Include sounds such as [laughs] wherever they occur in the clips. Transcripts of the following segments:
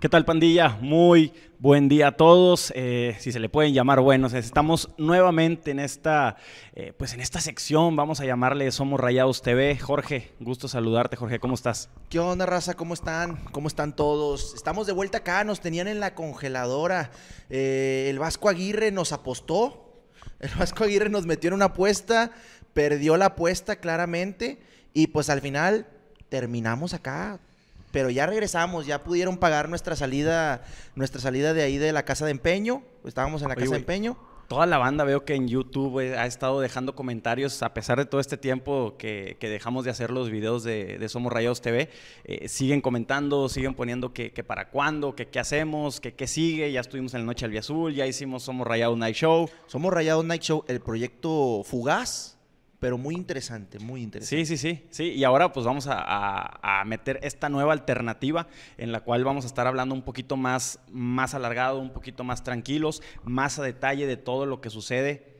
¿Qué tal pandilla? Muy buen día a todos, eh, si se le pueden llamar buenos. Estamos nuevamente en esta, eh, pues en esta sección, vamos a llamarle Somos Rayados TV. Jorge, gusto saludarte, Jorge, ¿cómo estás? ¿Qué onda, raza? ¿Cómo están? ¿Cómo están todos? Estamos de vuelta acá, nos tenían en la congeladora. Eh, el Vasco Aguirre nos apostó, el Vasco Aguirre nos metió en una apuesta, perdió la apuesta claramente y pues al final terminamos acá pero ya regresamos, ya pudieron pagar nuestra salida, nuestra salida de ahí de la casa de empeño. Estábamos en la casa de empeño. Toda la banda veo que en YouTube ha estado dejando comentarios, a pesar de todo este tiempo que, dejamos de hacer los videos de, Somos Rayados TV, eh, siguen comentando, siguen poniendo que, que para cuándo, que qué hacemos, que qué sigue, ya estuvimos en la Noche al Vía Azul, ya hicimos Somos Rayados Night Show. Somos Rayados Night Show, el proyecto Fugaz, pero muy interesante, muy interesante. Sí, sí, sí, sí. Y ahora pues vamos a, meter esta nueva alternativa en la cual vamos a estar hablando un poquito más, más alargado, un poquito más tranquilos, más a detalle de todo lo que sucede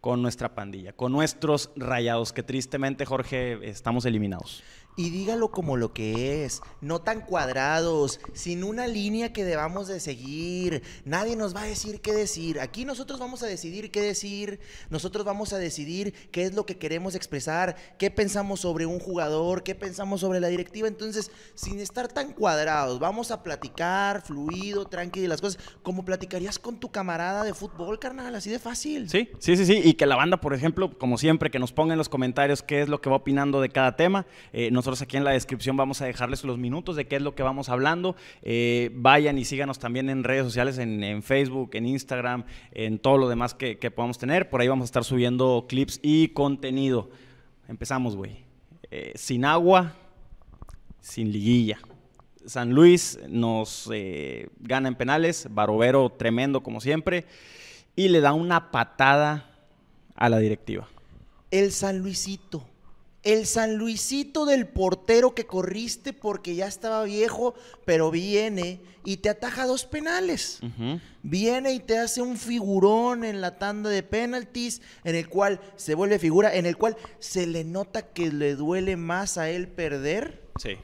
con nuestra pandilla, con nuestros rayados, que tristemente, Jorge, estamos eliminados y dígalo como lo que es, no tan cuadrados, sin una línea que debamos de seguir. Nadie nos va a decir qué decir. Aquí nosotros vamos a decidir qué decir, nosotros vamos a decidir qué es lo que queremos expresar, qué pensamos sobre un jugador, qué pensamos sobre la directiva. Entonces, sin estar tan cuadrados, vamos a platicar fluido, tranquilo las cosas, como platicarías con tu camarada de fútbol, carnal, así de fácil. Sí, sí, sí, sí. Y que la banda, por ejemplo, como siempre, que nos ponga en los comentarios qué es lo que va opinando de cada tema. Eh, nosotros aquí en la descripción vamos a dejarles los minutos de qué es lo que vamos hablando. Eh, vayan y síganos también en redes sociales, en, Facebook, en Instagram, en todo lo demás que, podamos tener. Por ahí vamos a estar subiendo clips y contenido. Empezamos, güey. Eh, sin agua, sin liguilla. San Luis nos eh, gana en penales, Barovero tremendo como siempre, y le da una patada a la directiva. El San Luisito. El San Luisito del portero que corriste porque ya estaba viejo, pero viene y te ataja dos penales. Viene y te hace un figurón en la tanda de penaltis, en el cual se vuelve figura, en el cual se le nota que le duele más a él perder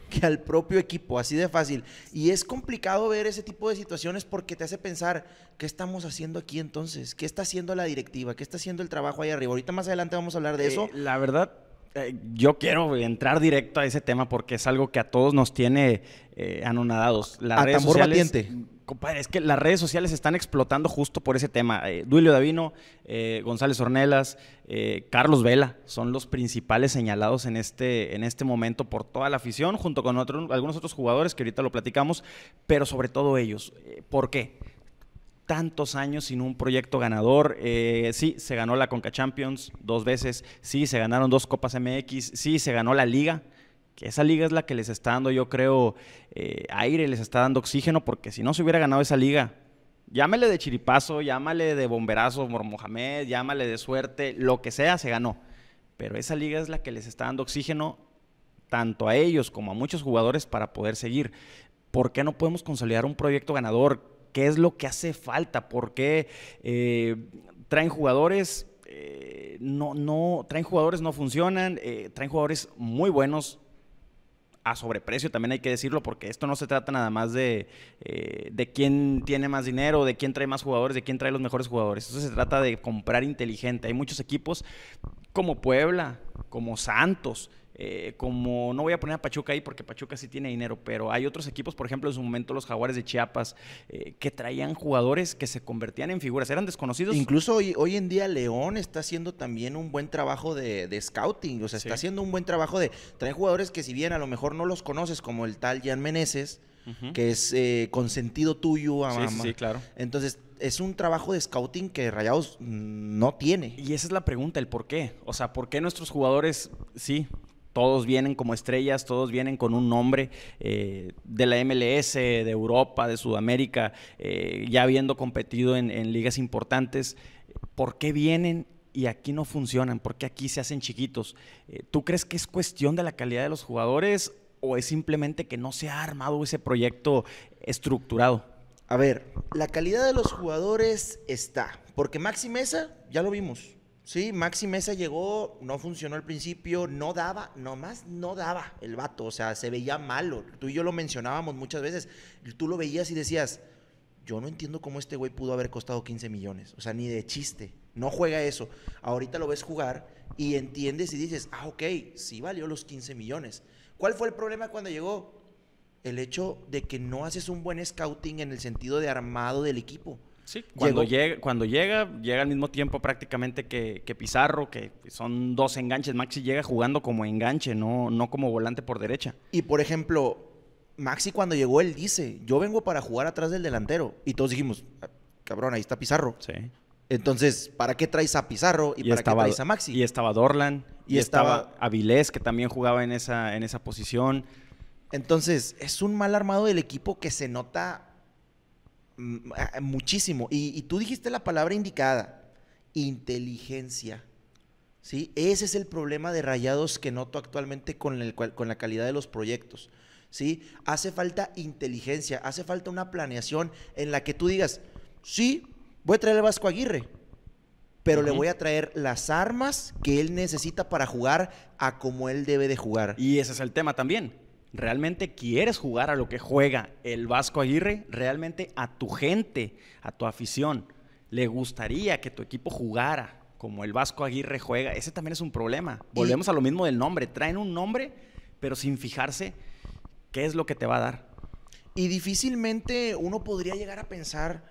que al propio equipo, así de fácil. Y es complicado ver ese tipo de situaciones porque te hace pensar, ¿qué estamos haciendo aquí entonces? ¿Qué está haciendo la directiva? ¿Qué está haciendo el trabajo ahí arriba? Ahorita más adelante vamos a hablar de eh, eso. La verdad, eh, yo quiero entrar directo a ese tema porque es algo que a todos nos tiene eh, anonadados. Las redes Compadre, es que las redes sociales están explotando justo por ese tema. Eh, Duilio Davino, González Ornelas, Carlos Vela son los principales señalados en este, en este momento por toda la afición, junto con otros algunos otros jugadores que ahorita lo platicamos, pero sobre todo ellos. ¿Por qué? tantos años sin un proyecto ganador. Eh, sí, se ganó la Conca Champions dos veces. Sí, se ganaron dos Copas MX. Sí, se ganó la Liga. Que esa liga es la que les está dando, yo creo, eh, aire, les está dando oxígeno, porque si no se hubiera ganado esa liga, llámale de chiripazo, llámale de bomberazo, Mohamed, llámale de suerte, lo que sea, se ganó. Pero esa liga es la que les está dando oxígeno tanto a ellos como a muchos jugadores para poder seguir. ¿Por qué no podemos consolidar un proyecto ganador? qué es lo que hace falta, por qué eh, traen jugadores. Eh, no, no, traen jugadores, no funcionan, eh, traen jugadores muy buenos, a sobreprecio, también hay que decirlo, porque esto no se trata nada más de, de, quién tiene más dinero, de quién trae más jugadores, de quién trae los mejores jugadores. Esto se trata de comprar inteligente. Hay muchos equipos como Puebla, como Santos, eh, como no voy a poner a Pachuca ahí porque Pachuca sí tiene dinero, pero hay otros equipos, por ejemplo, en su momento los Jaguares de Chiapas, eh, que traían jugadores que se convertían en figuras, eran desconocidos. Incluso hoy, hoy en día León está haciendo también un buen trabajo de, scouting, o sea, está haciendo un buen trabajo de traer jugadores que si bien a lo mejor no los conoces, como el tal Jan Meneses, que es con eh, consentido tuyo, a sí, sí, claro. Entonces es un trabajo de scouting que Rayados mm, no tiene. Y esa es la pregunta, el por qué. O sea, ¿por qué nuestros jugadores sí todos vienen como estrellas, todos vienen con un nombre eh, de la MLS, de Europa, de Sudamérica, eh, ya habiendo competido en, en ligas importantes. ¿Por qué vienen y aquí no funcionan? ¿Por qué aquí se hacen chiquitos? Eh, ¿Tú crees que es cuestión de la calidad de los jugadores o es simplemente que no se ha armado ese proyecto estructurado? A ver, la calidad de los jugadores está, porque Maxi Mesa, ya lo vimos, Sí, Maxi Mesa llegó, no funcionó al principio, no daba, nomás no daba el vato, o sea, se veía malo. Tú y yo lo mencionábamos muchas veces, tú lo veías y decías, yo no entiendo cómo este güey pudo haber costado 15 millones, o sea, ni de chiste, no juega eso. Ahorita lo ves jugar y entiendes y dices, ah, ok, sí valió los 15 millones. ¿Cuál fue el problema cuando llegó? El hecho de que no haces un buen scouting en el sentido de armado del equipo cuando, llega, llega, al mismo tiempo prácticamente que, Pizarro, que son dos enganches. Maxi llega jugando como enganche, no, no como volante por derecha. Y por ejemplo, Maxi cuando llegó, él dice, yo vengo para jugar atrás del delantero. Y todos dijimos, ah, cabrón, ahí está Pizarro. Sí. Entonces, ¿para qué traes a Pizarro y, para qué traes a Maxi? Y estaba Dorlan, y, estaba, estaba, Avilés, que también jugaba en esa, en esa posición. Entonces, es un mal armado del equipo que se nota muchísimo. Y, tú dijiste la palabra indicada, inteligencia. ¿sí? Ese es el problema de rayados que noto actualmente con, el con la calidad de los proyectos. ¿sí? Hace falta inteligencia, hace falta una planeación en la que tú digas, sí, voy a traer al Vasco Aguirre, pero le voy a traer las armas que él necesita para jugar a como él debe de jugar. Y ese es el tema también realmente quieres jugar a lo que juega el Vasco Aguirre, realmente a tu gente, a tu afición, le gustaría que tu equipo jugara como el Vasco Aguirre juega. Ese también es un problema. Volvemos a lo mismo del nombre. Traen un nombre, pero sin fijarse qué es lo que te va a dar. Y difícilmente uno podría llegar a pensar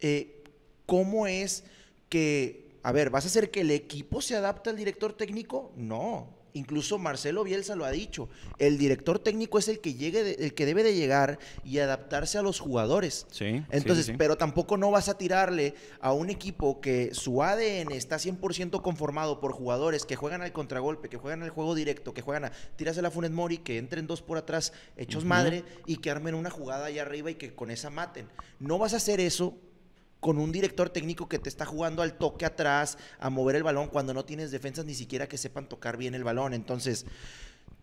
eh, cómo es que, a ver, ¿vas a hacer que el equipo se adapte al director técnico? No, Incluso Marcelo Bielsa lo ha dicho. El director técnico es el que llegue, el que debe de llegar y adaptarse a los jugadores. Sí. Entonces, pero tampoco no vas a tirarle a un equipo que su ADN está 100% conformado por jugadores que juegan al contragolpe, que juegan al juego directo, que juegan a tirarse la Funes Mori, que entren dos por atrás hechos madre y que armen una jugada allá arriba y que con esa maten. No vas a hacer eso con un director técnico que te está jugando al toque atrás, a mover el balón, cuando no tienes defensas ni siquiera que sepan tocar bien el balón. Entonces,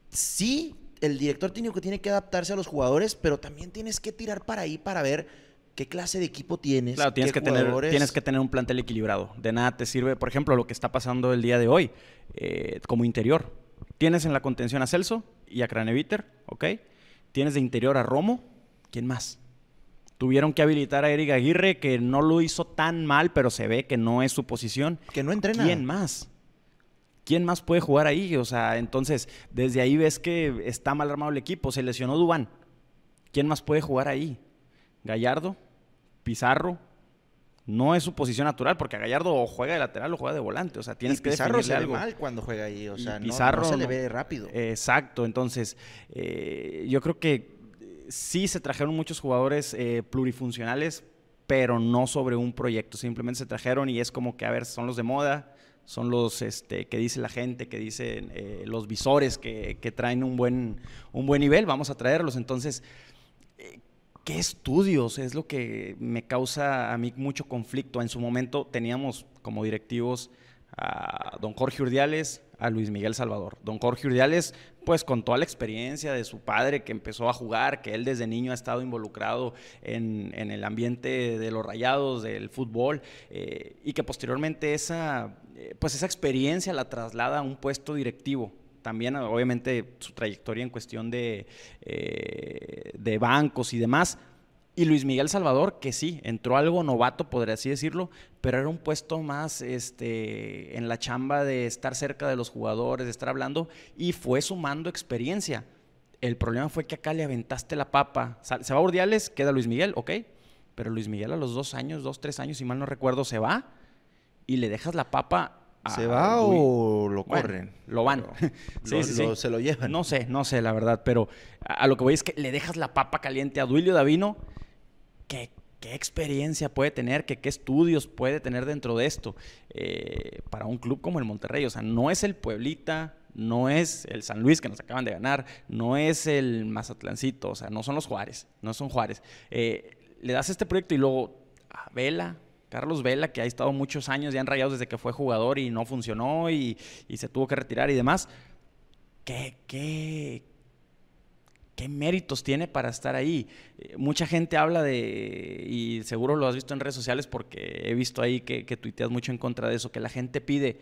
sí, el director técnico tiene que adaptarse a los jugadores, pero también tienes que tirar para ahí para ver qué clase de equipo tienes. Claro, tienes, que tener, tienes que tener un plantel equilibrado. De nada te sirve, por ejemplo, lo que está pasando el día de hoy eh, como interior. Tienes en la contención a Celso y a Craneviter, ¿ok? Tienes de interior a Romo, ¿quién más? Tuvieron que habilitar a Eric Aguirre, que no lo hizo tan mal, pero se ve que no es su posición. Que no entrena. ¿Quién más? ¿Quién más puede jugar ahí? O sea, entonces, desde ahí ves que está mal armado el equipo. Se lesionó Dubán. ¿Quién más puede jugar ahí? Gallardo, Pizarro. No es su posición natural, porque a Gallardo o juega de lateral o juega de volante. O sea, tienes que Pizarro se ve mal cuando juega ahí. O sea, no, se le ve rápido. Exacto. Entonces, eh, yo creo que sí se trajeron muchos jugadores eh, plurifuncionales, pero no sobre un proyecto. Simplemente se trajeron y es como que, a ver, son los de moda, son los este, que dice la gente, que dicen eh, los visores que, traen un buen, un buen nivel, vamos a traerlos. Entonces, eh, ¿qué estudios? Es lo que me causa a mí mucho conflicto. En su momento teníamos como directivos a don Jorge Urdiales, a Luis Miguel Salvador. Don Jorge Urdiales, pues con toda la experiencia de su padre que empezó a jugar, que él desde niño ha estado involucrado en, el ambiente de los rayados, del fútbol, eh, y que posteriormente esa, eh, pues esa experiencia la traslada a un puesto directivo. También, obviamente, su trayectoria en cuestión de, eh, de bancos y demás, y Luis Miguel Salvador, que sí, entró algo novato, podría así decirlo, pero era un puesto más este, en la chamba de estar cerca de los jugadores, de estar hablando, y fue sumando experiencia. El problema fue que acá le aventaste la papa. Se va a Urdiales, queda Luis Miguel, ok, pero Luis Miguel a los dos años, dos, tres años, si mal no recuerdo, se va y le dejas la papa ¿Se va o lo corren? lo van. [laughs] sí, Se lo llevan. No sé, no sé, la verdad. Pero a, a, lo que voy es que le dejas la papa caliente a Duilio Davino qué, experiencia puede tener, qué, estudios puede tener dentro de esto eh, para un club como el Monterrey. O sea, no es el Pueblita, no es el San Luis que nos acaban de ganar, no es el Mazatlancito, o sea, no son los Juárez, no son Juárez. Eh, le das este proyecto y luego a Vela, Carlos Vela, que ha estado muchos años ya en Rayados desde que fue jugador y no funcionó y, se tuvo que retirar y demás. ¿Qué, qué, ¿Qué méritos tiene para estar ahí? Eh, mucha gente habla de, y seguro lo has visto en redes sociales porque he visto ahí que, tuiteas mucho en contra de eso, que la gente pide,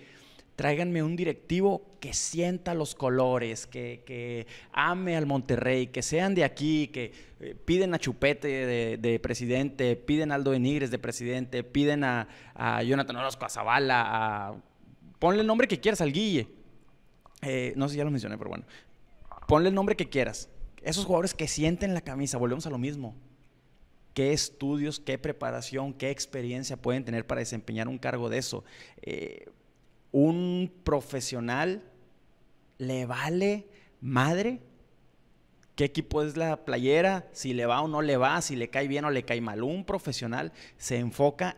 tráiganme un directivo que sienta los colores, que, ame al Monterrey, que sean de aquí, que eh, piden a Chupete de, presidente, piden a Aldo Benigres de presidente, piden a, Jonathan Orozco, a Zavala, ponle el nombre que quieras al Guille. Eh, no sé si ya lo mencioné, pero bueno. Ponle el nombre que quieras. Esos jugadores que sienten la camisa, volvemos a lo mismo. ¿Qué estudios, qué preparación, qué experiencia pueden tener para desempeñar un cargo de eso? Eh, un profesional le vale madre qué equipo es la playera, si le va o no le va, si le cae bien o le cae mal. Un profesional se enfoca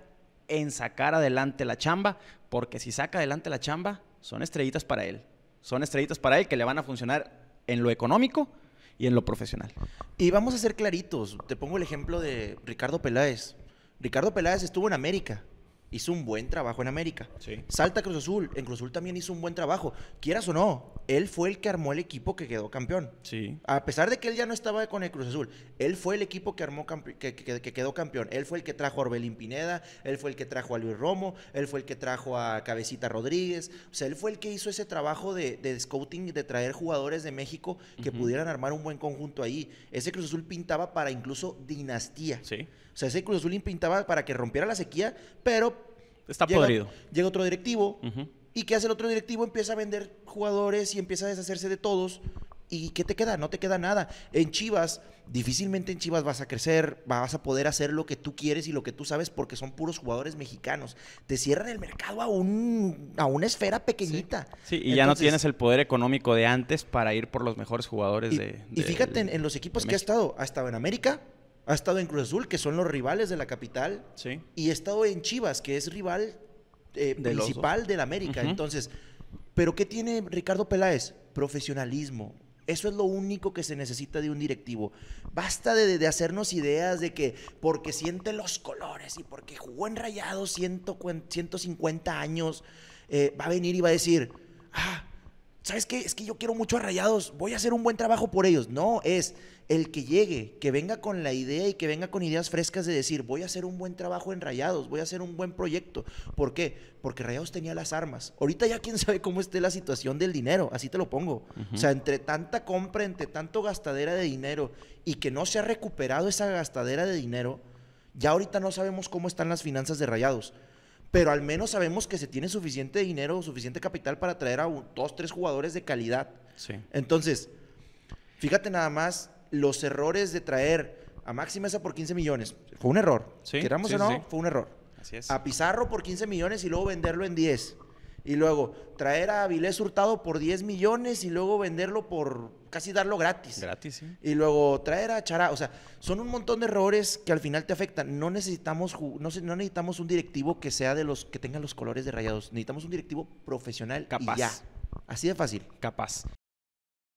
en sacar adelante la chamba, porque si saca adelante la chamba, son estrellitas para él. Son estrellitas para él que le van a funcionar en lo económico y en lo profesional. Y vamos a ser claritos. Te pongo el ejemplo de Ricardo Peláez. Ricardo Peláez estuvo en América hizo un buen trabajo en América. Sí. Salta Cruz Azul, en Cruz Azul también hizo un buen trabajo. Quieras o no, él fue el que armó el equipo que quedó campeón. Sí. A pesar de que él ya no estaba con el Cruz Azul, él fue el equipo que armó que, quedó campeón. Él fue el que trajo a Orbelín Pineda, él fue el que trajo a Luis Romo, él fue el que trajo a Cabecita Rodríguez. O sea, él fue el que hizo ese trabajo de, scouting, de traer jugadores de México que pudieran armar un buen conjunto ahí. Ese Cruz Azul pintaba para incluso dinastía. Sí. O sea, ese Cruz pintaba para que rompiera la sequía, pero... Está podrido. Llega otro directivo. ¿Y qué hace el otro directivo? Empieza a vender jugadores y empieza a deshacerse de todos. ¿Y qué te queda? No te queda nada. En Chivas, difícilmente en Chivas vas a crecer, vas a poder hacer lo que tú quieres y lo que tú sabes porque son puros jugadores mexicanos. Te cierran el mercado a, a una esfera pequeñita. Sí, y ya no tienes el poder económico de antes para ir por los mejores jugadores de, Y fíjate en, los equipos que ha estado. Ha estado en América, ha estado en Cruz Azul, que son los rivales de la capital, y ha estado en Chivas, que es rival eh, principal del América. Entonces, ¿pero qué tiene Ricardo Peláez? Profesionalismo. Eso es lo único que se necesita de un directivo. Basta de, hacernos ideas de que porque siente los colores y porque jugó en rayados 150 años, eh, va a venir y va a decir, ah, ¿sabes qué? Es que yo quiero mucho a Rayados, voy a hacer un buen trabajo por ellos. No, es el que llegue, que venga con la idea y que venga con ideas frescas de decir, voy a hacer un buen trabajo en Rayados, voy a hacer un buen proyecto. ¿Por qué? Porque Rayados tenía las armas. Ahorita ya quién [laughs] sabe cómo esté la situación del dinero, así te lo pongo. O sea, entre tanta compra, entre tanto gastadera de dinero y que no se ha recuperado esa gastadera de dinero, ya ahorita no sabemos cómo están las finanzas de Rayados pero al menos sabemos que se tiene suficiente dinero, suficiente capital para traer a dos, tres jugadores de calidad. Entonces, fíjate nada más los errores de traer a Máxima esa por 15 millones. Fue un error. Queramos o no, fue un error. A Pizarro por 15 millones y luego venderlo en 10. Y luego traer a Avilés Hurtado por 10 millones y luego venderlo por casi darlo gratis. Gratis, sí. Y luego traer a Chará. O sea, son un montón de errores que al final te afectan. No necesitamos, no, necesitamos un directivo que sea de los que tengan los colores de rayados. Necesitamos un directivo profesional Capaz. ya. Así de fácil. Capaz.